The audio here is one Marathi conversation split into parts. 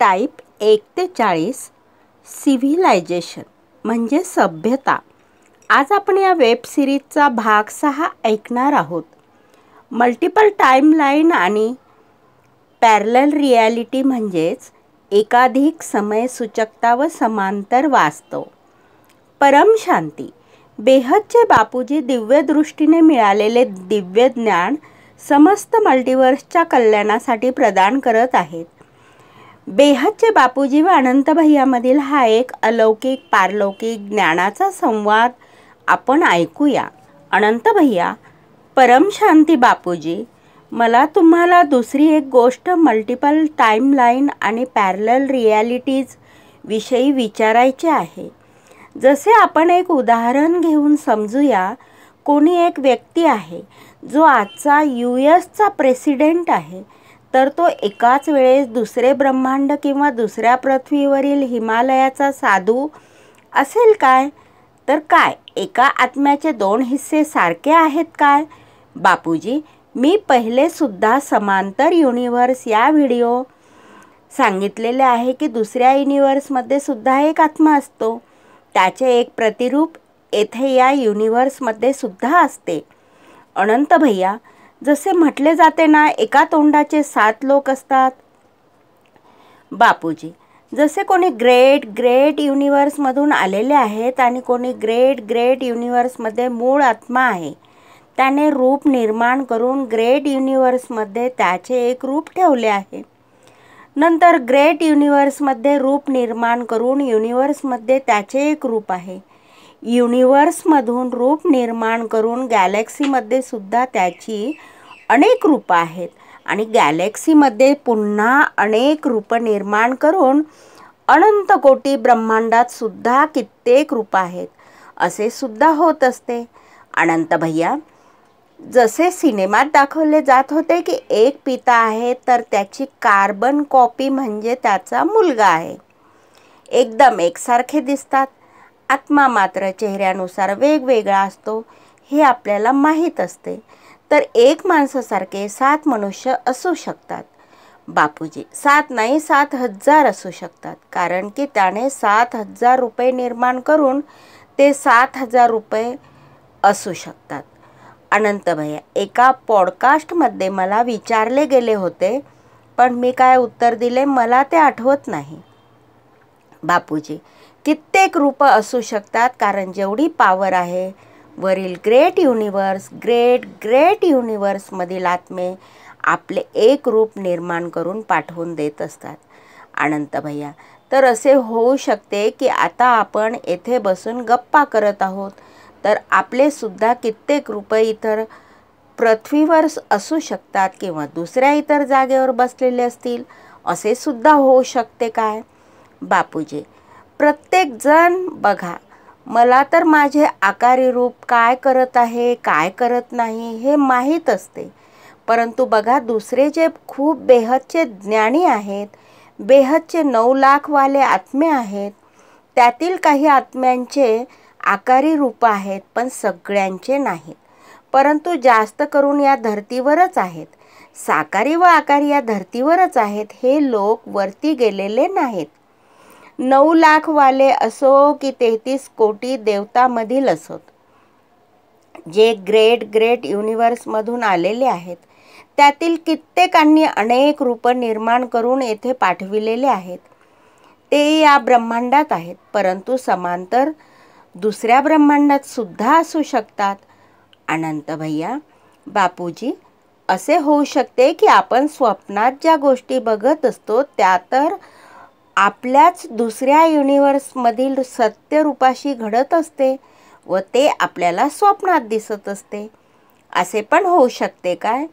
टाईप एक ते चाळीस सिव्हिलायझेशन म्हणजे सभ्यता आज आपण या वेब सिरीजचा भाग सहा ऐकणार आहोत मल्टिपल लाईन आणि पॅरल रिॲलिटी म्हणजेच एकाधिक समयसूचकता व समांतर वास्तव परमशांती बेहदचे बापूजी दिव्यदृष्टीने मिळालेले दिव्य ज्ञान समस्त मल्टिवर्सच्या कल्याणासाठी प्रदान करत आहेत बेहदचे बापूजी व अनंतभैयामधील हा एक अलौकिक पारलौकिक ज्ञानाचा संवाद आपण ऐकूया अनंतभैया परमशांती बापूजी मला तुम्हाला दुसरी एक गोष्ट मल्टिपल लाईन आणि पॅरलल रिॲलिटीज विषयी विचारायचे आहे जसे आपण एक उदाहरण घेऊन समजूया कोणी एक व्यक्ती आहे जो आजचा यू एसचा प्रेसिडेंट आहे तर तो एकाच वेळेस दुसरे ब्रह्मांड किंवा दुसऱ्या पृथ्वीवरील हिमालयाचा साधू असेल काय तर काय एका आत्म्याचे दोन हिस्से सारखे आहेत काय बापूजी मी पहिलेसुद्धा समांतर युनिव्हर्स या व्हिडिओ सांगितलेले आहे की दुसऱ्या युनिवर्समध्ये सुद्धा एक आत्मा असतो त्याचे एक प्रतिरूप येथे या युनिव्हर्समध्ये सुद्धा असते अनंत भैया जसे म्हटले जाते ना एका तोंडाचे सात लोक असतात बापूजी जसे कोणी ग्रेट ग्रेट युनिवर्समधून आलेले आहेत आणि कोणी ग्रेट ग्रेट युनिवर्समध्ये मूळ आत्मा आहे त्याने रूप निर्माण करून ग्रेट युनिवर्समध्ये त्याचे एक रूप ठेवले आहे नंतर ग्रेट युनिवर्समध्ये रूप निर्माण करून युनिवर्समध्ये त्याचे एक रूप आहे युनिवर्समधून रूप निर्माण करून गॅलेक्सीमध्ये सुद्धा त्याची अनेक रूपं आहेत आणि गॅलेक्सीमध्ये पुन्हा अनेक रूपं निर्माण करून अनंत कोटी ब्रह्मांडात सुद्धा कित्येक रूपं आहेत असे सुद्धा होत असते अनंत भैया जसे सिनेमात दाखवले जात होते की एक पिता आहे तर त्याची कार्बन कॉपी म्हणजे त्याचा मुलगा आहे एकदम एकसारखे दिसतात आत्मा मात्र चेहऱ्यानुसार वेगवेगळा असतो हे आपल्याला माहीत असते तर एक माणसासारखे सात मनुष्य असू शकतात बापूजी सात नाही सात हजार असू शकतात कारण की त्याने सात हजार रुपये निर्माण करून ते सात हजार रुपये असू शकतात अनंत भैया एका पॉडकास्टमध्ये मला विचारले गेले होते पण मी काय उत्तर दिले मला ते आठवत नाही बापूजी कित्येक रूपं असू शकतात कारण जेवढी पावर आहे वरील ग्रेट युनिवर्स ग्रेट ग्रेट युनिवर्समधील आत्मे आपले एक रूप निर्माण करून पाठवून देत असतात अनंत भैया तर असे होऊ शकते की आता आपण येथे बसून गप्पा करत आहोत तर आपलेसुद्धा कित्येक रुपये इतर पृथ्वीवर असू शकतात किंवा दुसऱ्या इतर जागेवर बसलेले असतील असे सुद्धा होऊ शकते काय बापूजी प्रत्येकजण बघा मला तर माझे आकारी रूप काय करत आहे काय करत नाही हे माहीत असते परंतु बघा दुसरे जे खूप बेहदचे ज्ञानी आहेत बेहदचे नऊ लाखवाले आत्मे आहेत त्यातील काही आत्म्यांचे आकारी रूप आहेत पण सगळ्यांचे नाहीत परंतु जास्त करून या धर्तीवरच आहेत साकारी व आकारी या धर्तीवरच आहेत हे लोक वरती गेलेले नाहीत नऊ वाले असो की तेहतीस कोटी देवतामधील असोत जे ग्रेट ग्रेट मधून आलेले आहेत त्यातील कित्येकांनी अनेक रूप निर्माण करून येथे पाठविलेले आहेत ते या ब्रह्मांडात आहेत परंतु समांतर दुसऱ्या ब्रह्मांडात सुद्धा असू शकतात अनंत भैया बापूजी असे होऊ शकते की आपण स्वप्नात ज्या गोष्टी बघत असतो त्या तर आपल्याच दुसऱ्या युनिवर्समधील सत्यरूपाशी घडत असते व ते आपल्याला स्वप्नात दिसत असते असे पण होऊ शकते काय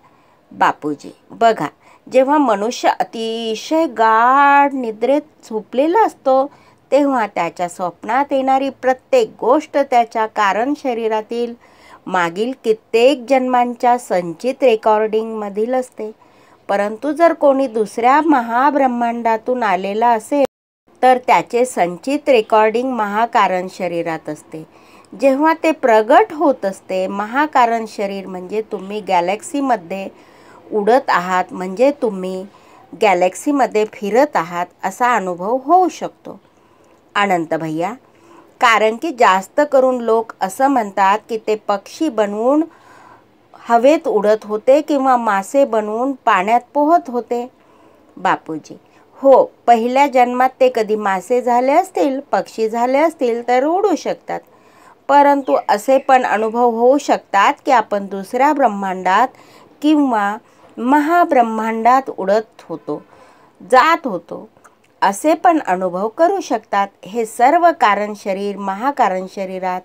बापूजी बघा जेव्हा मनुष्य अतिशय गाढ निद्रेत झोपलेला असतो तेव्हा त्याच्या स्वप्नात येणारी प्रत्येक गोष्ट त्याच्या कारण शरीरातील मागील कित्येक जन्मांच्या संचित रेकॉर्डिंगमधील असते परंतु जर कोणी दुसऱ्या महाब्रह्मांडातून आलेला असेल तर त्याचे संचित रेकॉर्डिंग महाकारण शरीरात असते जेव्हा ते प्रगट होत असते महाकारण शरीर म्हणजे तुम्ही गॅलेक्सीमध्ये उडत आहात म्हणजे तुम्ही गॅलेक्सीमध्ये फिरत आहात असा अनुभव होऊ शकतो अनंत भैया कारण की जास्त करून लोक असं म्हणतात की ते पक्षी बनवून हवेत उडत होते किंवा मासे बनवून पाण्यात पोहत होते बापूजी हो पहिल्या जन्मात ते कधी मासे झाले असतील पक्षी झाले असतील तर उडू शकतात परंतु असे पण अनुभव होऊ शकतात की आपण दुसऱ्या ब्रह्मांडात किंवा महाब्रह्मांडात उडत होतो जात होतो असे पण अनुभव करू शकतात हे सर्व कारण शरीर महाकारण शरीरात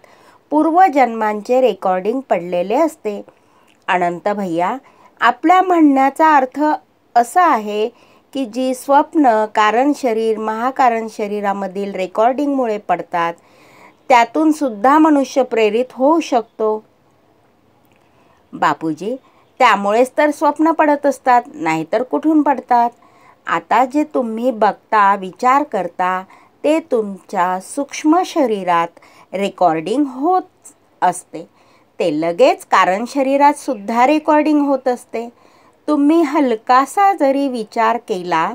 पूर्वजन्मांचे रेकॉर्डिंग पडलेले असते अनंत भैया आपल्या म्हणण्याचा अर्थ असा आहे की जी स्वप्न कारण शरीर महाकारण शरीरामधील रेकॉर्डिंगमुळे पडतात त्यातून सुद्धा मनुष्य प्रेरित होऊ शकतो बापूजी त्यामुळेच तर स्वप्न पडत असतात नाहीतर कुठून पडतात आता जे तुम्ही बघता विचार करता ते तुमच्या सूक्ष्म शरीरात रेकॉर्डिंग होत असते ते लगेच कारण शरीरात सुद्धा रेकॉर्डिंग होत असते तुम्ही हलकासा जरी विचार केला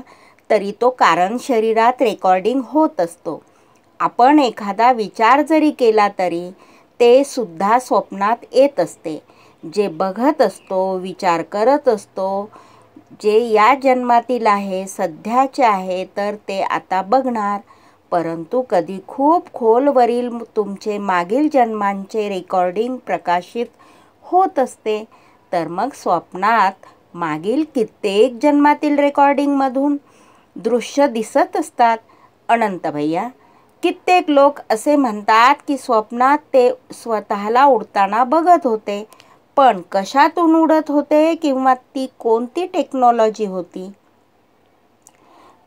तरी तो कारण शरीरात रेकॉर्डिंग होत असतो आपण एखादा विचार जरी केला तरी ते सुद्धा स्वप्नात येत असते जे बघत असतो विचार करत असतो जे या जन्मातील आहे सध्याचे आहे तर ते आता बघणार परंतु कधी खूप खोलवरील तुमचे मागील जन्मांचे रेकॉर्डिंग प्रकाशित होत असते तर मग स्वप्नात मागील कित्येक जन्मातील रेकॉर्डिंगमधून दृश्य दिसत असतात अनंत भैया कित्येक लोक असे म्हणतात की स्वप्नात ते स्वतःला उडताना बघत होते पण कशातून उडत होते किंवा ती कोणती टेक्नॉलॉजी होती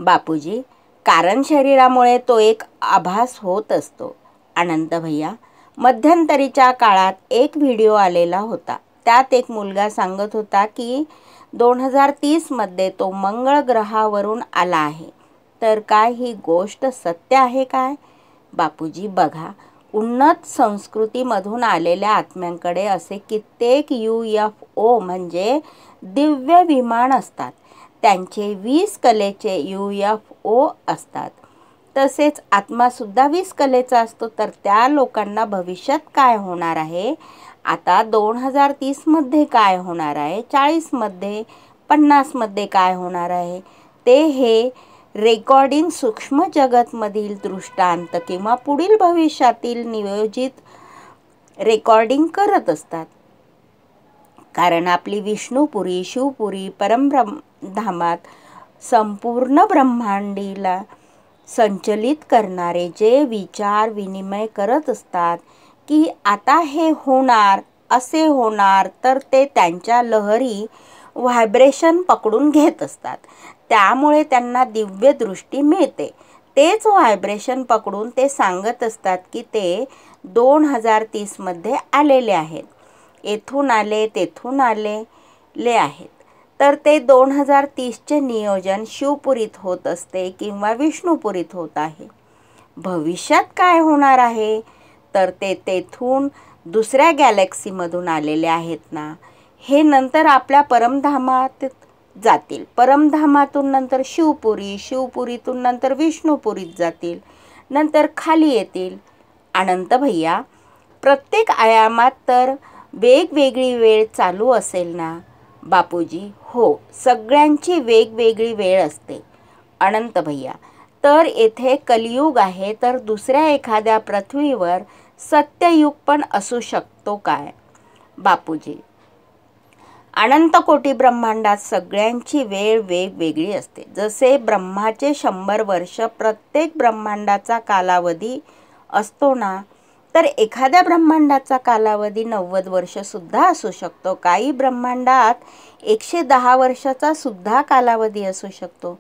बापूजी कारण शरीरामुळे तो एक आभास होत असतो आनंद भैया मध्यंतरीच्या काळात एक व्हिडिओ आलेला होता त्यात एक मुलगा सांगत होता की दोन हजार तीसमध्ये तो मंगळ ग्रहावरून आला आहे तर काय ही गोष्ट सत्य आहे काय बापूजी बघा उन्नत संस्कृतीमधून आलेल्या आत्म्यांकडे असे कित्येक यू एफ ओ म्हणजे दिव्य विमान असतात त्यांचे वीस कलेचे यू एफ ओ असतात तसेच आत्मासुद्धा वीस कलेचा असतो तर त्या लोकांना भविष्यात काय होणार आहे आता दोन हजार तीसमध्ये काय होणार आहे चाळीसमध्ये पन्नासमध्ये काय होणार आहे ते हे रेकॉर्डिंग सूक्ष्म जगतमधील दृष्टांत किंवा पुढील भविष्यातील नियोजित रेकॉर्डिंग करत असतात कारण आपली विष्णुपुरी शिवपुरी परमब्रम धामात संपूर्ण ब्रह्मांडीला संचलित करणारे जे विचार विनिमय करत असतात की आता हे होणार असे होणार तर ते त्यांच्या लहरी व्हायब्रेशन पकडून घेत असतात त्यामुळे त्यांना दिव्य दृष्टी मिळते तेच व्हायब्रेशन पकडून ते सांगत असतात की ते दोन हजार तीसमध्ये आलेले आहेत येथून आले तेथून आलेले आहेत तर ते दोन हजार तीसचे नियोजन शिवपुरीत होत असते किंवा विष्णुपुरीत होत आहे भविष्यात काय होणार आहे तर ते तेथून दुसऱ्या गॅलेक्सीमधून आलेले आहेत ना हे नंतर आपल्या परमधामात जातील परमधामातून नंतर शिवपुरी शिवपुरीतून नंतर विष्णुपुरीत जातील नंतर खाली येतील अनंत भैया प्रत्येक आयामात तर वेगवेगळी वेळ चालू असेल ना बापूजी हो सगळ्यांची वेगवेगळी वेळ असते अनंत भैया तर येथे कलियुग आहे तर दुसऱ्या एखाद्या पृथ्वीवर सत्ययुग पण असू शकतो काय बापूजी अनंत कोटी ब्रह्मांडात सगळ्यांची वेळ वेगवेगळी असते जसे ब्रह्माचे शंभर वर्ष प्रत्येक ब्रह्मांडाचा कालावधी असतो ना तर एखाद्या ब्रह्मांडाचा कालावधी नव्वद वर्षसुद्धा असू शकतो काही ब्रह्मांडात एकशे दहा वर्षाचा सुद्धा कालावधी असू शकतो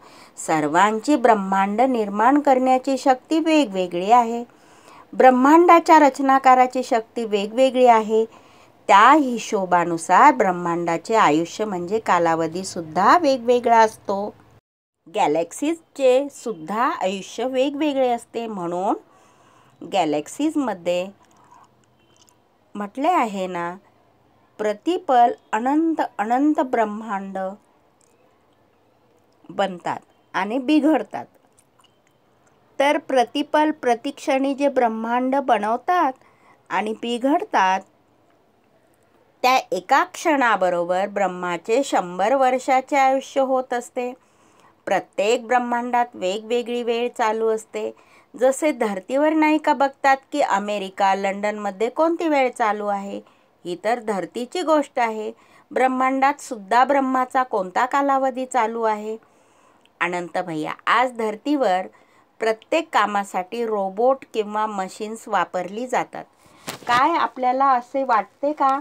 सर्वांची ब्रह्मांड निर्माण करण्याची शक्ती वेगवेगळी आहे ब्रह्मांडाच्या रचनाकाराची शक्ती वेगवेगळी आहे त्या हिशोबानुसार ब्रह्मांडाचे आयुष्य म्हणजे कालावधीसुद्धा वेगवेगळा असतो गॅलेक्सीजचे सुद्धा आयुष्य वेगवेगळे असते म्हणून गॅलेक्सीजमध्ये म्हटले आहे ना प्रतिपल अनंत अनंत ब्रह्मांड बनतात आणि बिघडतात तर प्रतिपल प्रतिक्षणी जे ब्रह्मांड बनवतात आणि बिघडतात त्या एका क्षणाबरोबर ब्रह्माचे शंभर वर्षाचे आयुष्य होत असते प्रत्येक ब्रह्मांडात वेगवेगळी वेळ चालू असते जसे धर्तीवर का बघतात की अमेरिका लंडनमध्ये कोणती वेळ चालू आहे ही तर धरतीची गोष्ट आहे ब्रह्मांडात सुद्धा ब्रह्माचा कोणता कालावधी चालू आहे अनंत भैया आज धरतीवर प्रत्येक कामासाठी रोबोट किंवा मशीन्स वापरली जातात काय आपल्याला असे वाटते का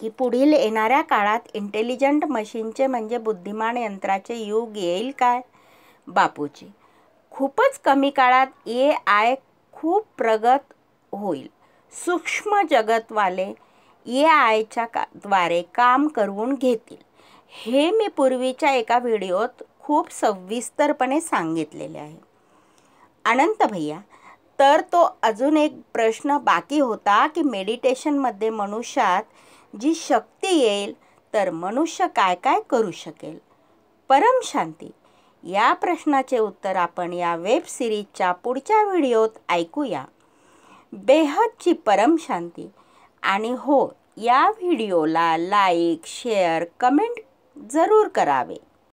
की पुढील येणाऱ्या काळात इंटेलिजंट मशीनचे म्हणजे बुद्धिमान यंत्राचे युग येईल काय बापूजी खूपच कमी काळात ए आय खूप प्रगत होईल सूक्ष्म जगतवाले ए आयच्या का द्वारे काम करून घेतील हे मी पूर्वीच्या एका व्हिडिओत खूप सविस्तरपणे सांगितलेले आहे अनंत भैया तर तो अजून एक प्रश्न बाकी होता की मेडिटेशनमध्ये मनुष्यात जी शक्ती येईल तर मनुष्य काय काय करू शकेल परमशांती या प्रश्नाचे उत्तर आपण या वेब सिरीजच्या पुढच्या व्हिडिओत ऐकूया बेहदची परमशांती आणि हो या व्हिडिओला लाईक शेअर कमेंट जरूर करावे